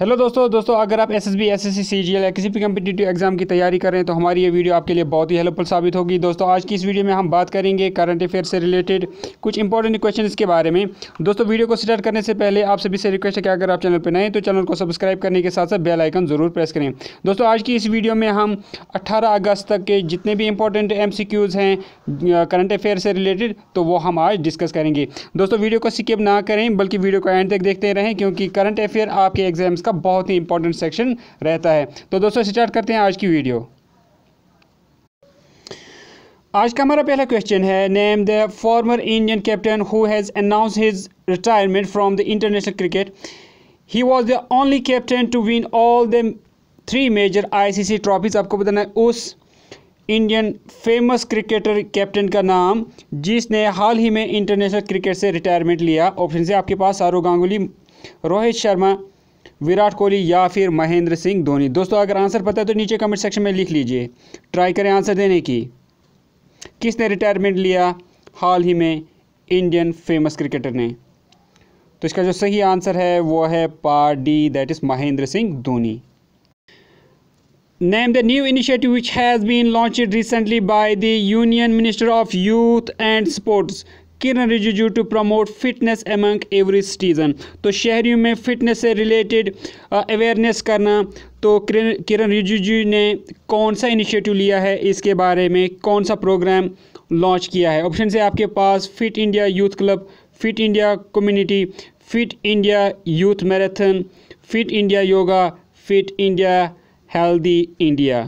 Hello दोस्तों दोस्तों अगर आप S S B S S C C G या किसी भी कम्पिटेटिव एग्जाम की तैयारी कर रहे हैं तो हमारी ये वीडियो आपके लिए बहुत ही हेल्पफुल साबित होगी दोस्तों आज की इस वीडियो में हम बात करेंगे करंट अफेयर से रिलेटेड कुछ इंपॉर्टेंट क्वेश्चंस के बारे में दोस्तों वीडियो को स्टार्ट करने से पहले आप सभी से रिक्वेस्ट है कि अगर आप चैनल पर नए तो चैनल को सब्सक्राइब करने के साथ साथ बेल आइकन जरूर प्रेस करें दोस्तों आज की इस वीडियो में हम अट्ठारह अगस्त तक के जितने भी इंपॉर्टेंट एम सी क्यूज़ हैं करंट अफेयर से रिलेटेड तो वो हम आज डिस्कस करेंगे दोस्तों वीडियो को स्किप ना करें बल्कि वीडियो को एंड तक देखते रहें क्योंकि करंट अफेयर आपके एग्जाम्स इसका बहुत ही इंपॉर्टेंट सेक्शन रहता है तो दोस्तों स्टार्ट करते हैं आज की वीडियो आज का हमारा पहला क्वेश्चन है name the former Indian captain who has announce his retirement from the international cricket he was the only captain to win all the three major ICC trophies आपको बताना है उस इंडियन फेमस क्रिकेटर कैप्टन का नाम जिसने हाल ही में इंटरनेशनल क्रिकेट से रिटायरमेंट लिया ऑप्शन से आपके पास आरो गांगुली रोहित शर्मा विराट कोहली या फिर महेंद्र सिंह धोनी दोस्तों अगर आंसर पता है तो नीचे कमेंट सेक्शन में लिख लीजिए ट्राई करें आंसर देने की किसने रिटायरमेंट लिया हाल ही में इंडियन फेमस क्रिकेटर ने तो इसका जो सही आंसर है वो है part D that is Mahendra Singh Dhoni name the new initiative which has been launched recently by the union minister of youth and sports Kiren Rijiju to promote fitness among every citizen तो शहरियों में फिटनेस से रिलेटेड अवेयरनेस करना तो किरण रिजिजू ने कौन सा इनिशिएटिव लिया है इसके बारे में कौन सा प्रोग्राम लॉन्च किया है ऑप्शन से आपके पास fit India youth club fit India community fit India youth marathon fit India yoga fit India healthy India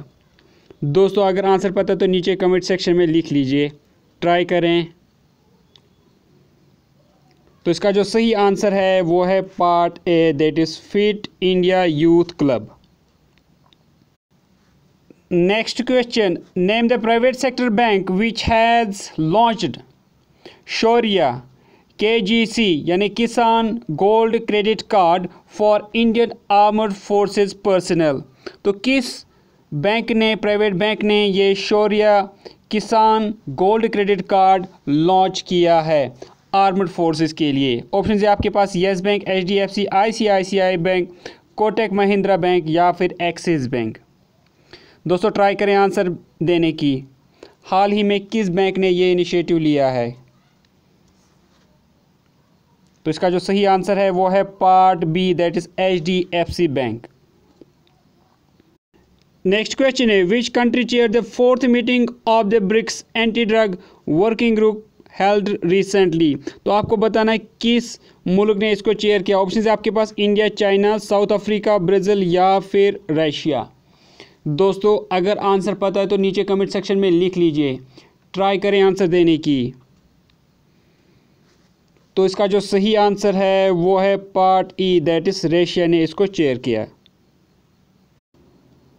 दोस्तों अगर आंसर पता तो नीचे कमेंट सेक्शन में लिख लीजिए ट्राई करें तो इसका जो सही आंसर है वो है part A that is fit India youth club next question name the private sector bank which has launched Shaurya K यानी Kisan gold credit card for Indian armed forces personnel तो किस बैंक ने प्राइवेट बैंक ने ये शौर्य किसान गोल्ड क्रेडिट कार्ड लॉन्च किया है armed forces के लिए ऑप्शन है आपके पास yes bank H D F C I C I C I bank Kotak Mahindra bank या फिर एक्सिस बैंक दोस्तों ट्राई करें आंसर देने की हाल ही में किस बैंक ने ये इनिशिएटिव लिया है तो इसका जो सही आंसर है वो है part B that is H D F C bank next question है which country chair the fourth meeting of the BRICS anti drug working group held recently तो आपको बताना है किस मुल्क ने इसको चेयर किया ऑप्शन है आपके पास India China South Africa Brazil या फिर रशिया दोस्तों अगर आंसर पता है तो नीचे कमेंट सेक्शन में लिख लीजिए ट्राई करें आंसर देने की तो इसका जो सही आंसर है वो है part E that is Russia ने इसको चेयर किया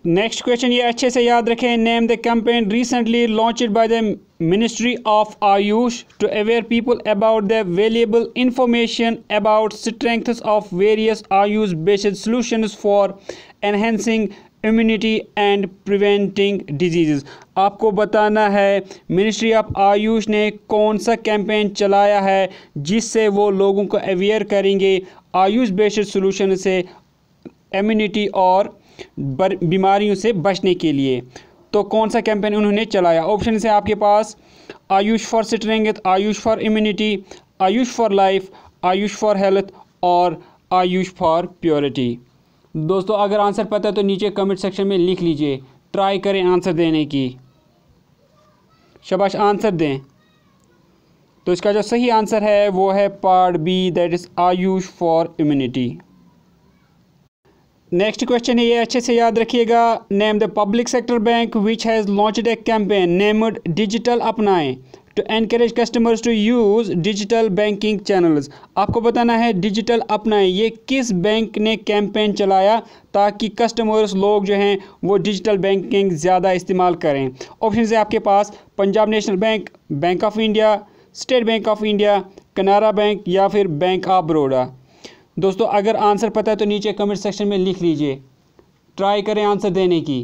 नेक्स्ट क्वेश्चन ये अच्छे से याद रखें name the campaign recently launched by the ministry of Ayush to aware people about the available information about strengths of various Ayush based solutions for enhancing immunity and preventing disease आपको बताना है ministry of Ayush ने कौन सा कैंपेन चलाया है जिससे वो लोगों को अवेयर करेंगे आयुष बेस्ड सोल्यूशन से इम्यूनिटी और बीमारियों से बचने के लिए तो कौन सा कैंपेन उन्होंने चलाया ऑप्शन है आपके पास Ayush for strength Ayush for immunity Ayush for life Ayush for health और आयुष फॉर प्योरिटी दोस्तों अगर आंसर पता है तो नीचे कमेंट सेक्शन में लिख लीजिए ट्राई करें आंसर देने की शबाश आंसर दें तो इसका जो सही आंसर है वो है part B that is Ayush for immunity next question है ये अच्छे से याद रखिएगा name the public sector bank which has launch a campaign named digital अपनाएं to encourage customers to use digital banking channels आपको बताना है डिजिटल अपनाएं ये किस बैंक ने कैंपेन चलाया ताकि कस्टमर्स लोग जो हैं वो डिजिटल बैंकिंग ज़्यादा इस्तेमाल करें ऑप्शन है आपके पास Punjab national bank bank of India state bank of India Canara bank या फिर बैंक ऑफ बड़ौदा दोस्तों अगर आंसर पता है तो नीचे कमेंट सेक्शन में लिख लीजिए ट्राई करें आंसर देने की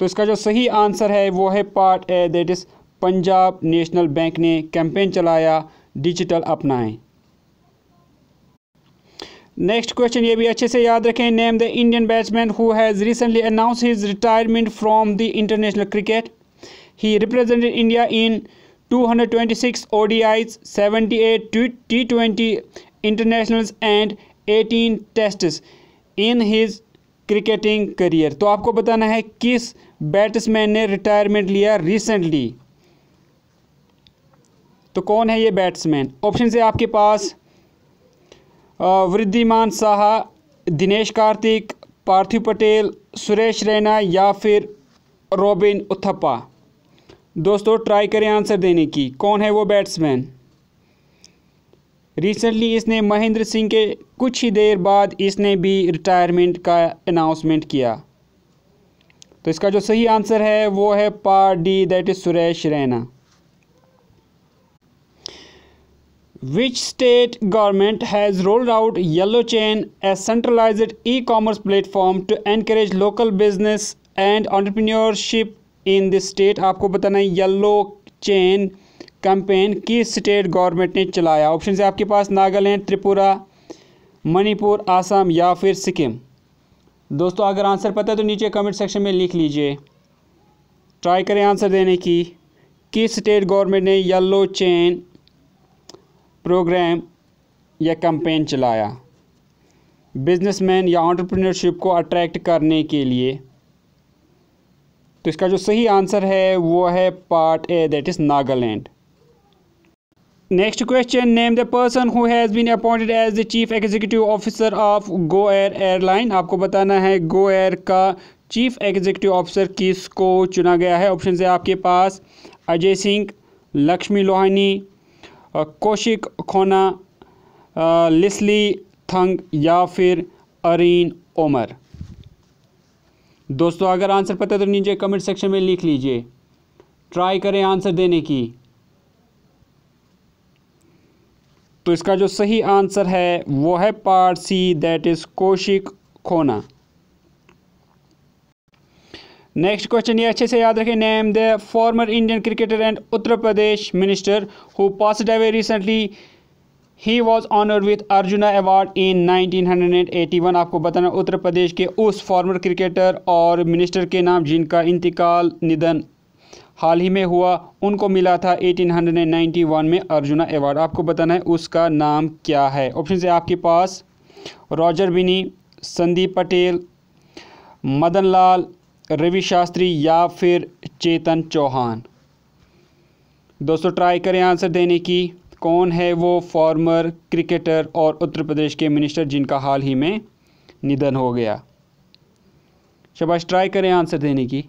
तो इसका जो सही आंसर है वो है part A that is Punjab national bank ने कैंपेन चलाया डिजिटल अपनाएं नेक्स्ट क्वेश्चन ये भी अच्छे से याद रखें name the Indian batsman who has recently announce his retirement from the international cricket he represented India in 226 ODIs, 78 T20 internationals and 18 tests in his cricketing career तो आपको बताना है किस बैट्समैन ने रिटायरमेंट लिया रिसेंटली तो कौन है ये बैट्समैन ऑप्शन से आपके पास वृद्धिमान साहा दिनेश कार्तिक पार्थिव पटेल सुरेश रैना या फिर रॉबिन उथप्पा दोस्तों ट्राई करें आंसर देने की कौन है वो बैट्समैन रिसेंटली इसने महेंद्र सिंह के कुछ ही देर बाद इसने भी रिटायरमेंट का अनाउंसमेंट किया तो इसका जो सही आंसर है वो है part D that is Suresh Raina which state government has rolled out yellow chain a centralize e commerce platform to encourage local business and entrepreneurship in this state आपको बताना है येलो चेन कैंपेन किस स्टेट गवर्नमेंट ने चलाया option है आपके पास नागालैंड त्रिपुरा मणिपुर आसाम या फिर सिक्किम दोस्तों अगर आंसर पता है तो नीचे कमेंट सेक्शन में लिख लीजिए ट्राई करें आंसर देने की किस स्टेट गवर्नमेंट ने येलो चेन प्रोग्राम या कैंपेन चलाया बिजनेसमैन या एंटरप्रेन्योरशिप को अट्रैक्ट करने के लिए तो इसका जो सही आंसर है वो है part A that is Nagaland next question name the person who has been appointed as the chief executive officer of Go Air airline आपको बताना है गो एयर का चीफ एग्जीक्यूटिव ऑफिसर किस को चुना गया है ऑप्शन है आपके पास अजय सिंह लक्ष्मी लोहानी कौशिक खोना लिस्ली थंग या फिर अरीन ओमर दोस्तों अगर आंसर पता है तो नीचे कमेंट सेक्शन में लिख लीजिए ट्राई करें आंसर देने की तो इसका जो सही आंसर है वो है part C that is Kaushik Khona next question ये अच्छे से याद रखें name the former Indian cricketer and Uttar Pradesh minister who passed away recently he was honour with Arjuna award in 1981 आपको बताना उत्तर प्रदेश के उस फॉर्मर क्रिकेटर और मिनिस्टर के नाम जिनका इंतकाल निधन हाल ही में हुआ उनको मिला था 1891 में अर्जुना अवार्ड आपको बताना है उसका नाम क्या है ऑप्शन से आपके पास रॉजर बिनी संदीप पटेल मदन लाल रवि शास्त्री या फिर चेतन चौहान दोस्तों ट्राई करें आंसर देने की कौन है वो फॉर्मर क्रिकेटर और उत्तर प्रदेश के मिनिस्टर जिनका हाल ही में निधन हो गया शबाश ट्राई करें आंसर देने की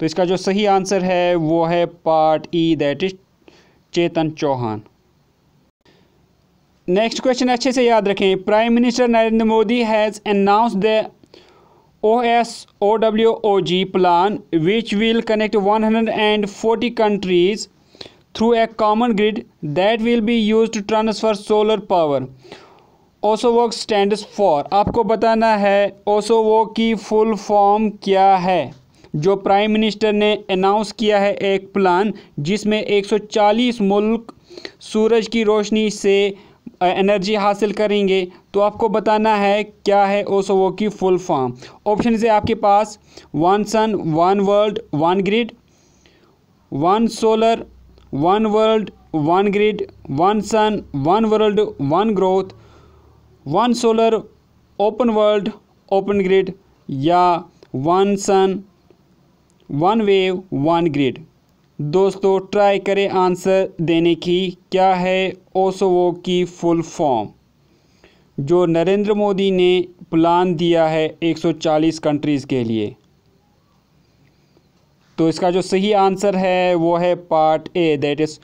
तो इसका जो सही आंसर है वो है part E that is Chetan Chauhan next question अच्छे से याद रखें prime minister Narendra Modi has announce the O S O W O G plan which will connect one hundred and forty countries through a common grid that will be used to transfer solar power ओसो वर्क stand for आपको बताना है ओसो वो की full form क्या है जो प्राइम मिनिस्टर ने अनाउंस किया है एक प्लान जिसमें 140 मुल्क सूरज की रोशनी से एनर्जी हासिल करेंगे तो आपको बताना है क्या है ओसोवो की फुल फॉर्म ऑप्शन है आपके पास one sun one world one grid one solar one world one grid one sun one world one growth one solar open world open grid या one sun one wave one grid दोस्तों try करें answer देने की क्या है ओसोवो की full form जो नरेंद्र मोदी ने प्लान दिया है 140 कंट्रीज़ के लिए तो इसका जो सही आंसर है वो है part A that is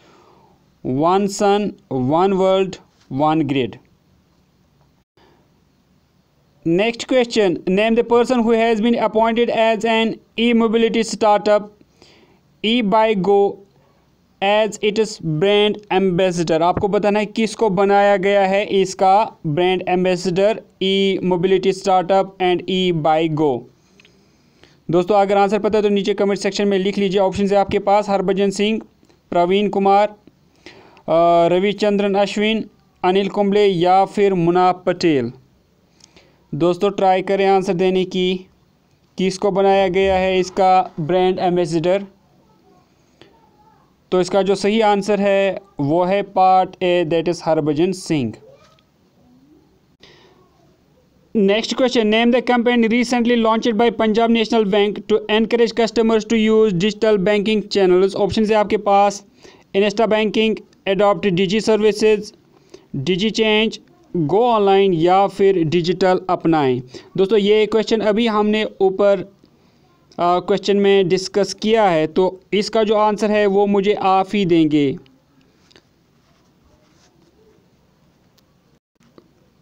one sun one world one grid next question name the person who has been appointed as an E mobility startup eBikeGo as it is brand ambassador आपको बताना है किसको बनाया गया है इसका brand ambassador E mobility startup and eBikeGo दोस्तों अगर आंसर पता है तो नीचे कमेंट सेक्शन में लिख लीजिए ऑप्शन है आपके पास हरभजन सिंह प्रवीण कुमार रविचंद्रन अश्विन अनिल कुंबले या फिर मुना पटेल दोस्तों ट्राई करें आंसर देने की किसको बनाया गया है इसका ब्रांड एम्बेसडर तो इसका जो सही आंसर है वो है part A that is Harbhajan Singh Next question Name the campaign recently launched by Punjab National Bank to encourage customers to use digital banking channels. Options है आपके पास insta banking adopt digi services digi change go online या फिर digital अपनाएं दोस्तों ये question अभी हमने ऊपर क्वेश्चन में डिस्कस किया है तो इसका जो आंसर है वो मुझे आप ही देंगे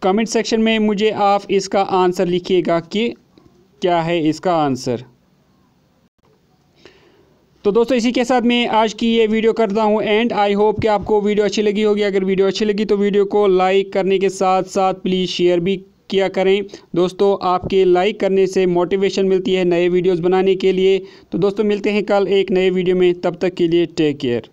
कमेंट सेक्शन में मुझे आप इसका आंसर लिखिएगा कि क्या है इसका आंसर तो दोस्तों इसी के साथ मैं आज की ये वीडियो करता हूँ एंड आई होप कि आपको वीडियो अच्छी लगी होगी अगर वीडियो अच्छी लगी तो वीडियो को लाइक करने के साथ साथ प्लीज़ शेयर भी किया करें दोस्तों आपके लाइक करने से मोटिवेशन मिलती है नए वीडियोस बनाने के लिए तो दोस्तों मिलते हैं कल एक नए वीडियो में तब तक के लिए टेक केयर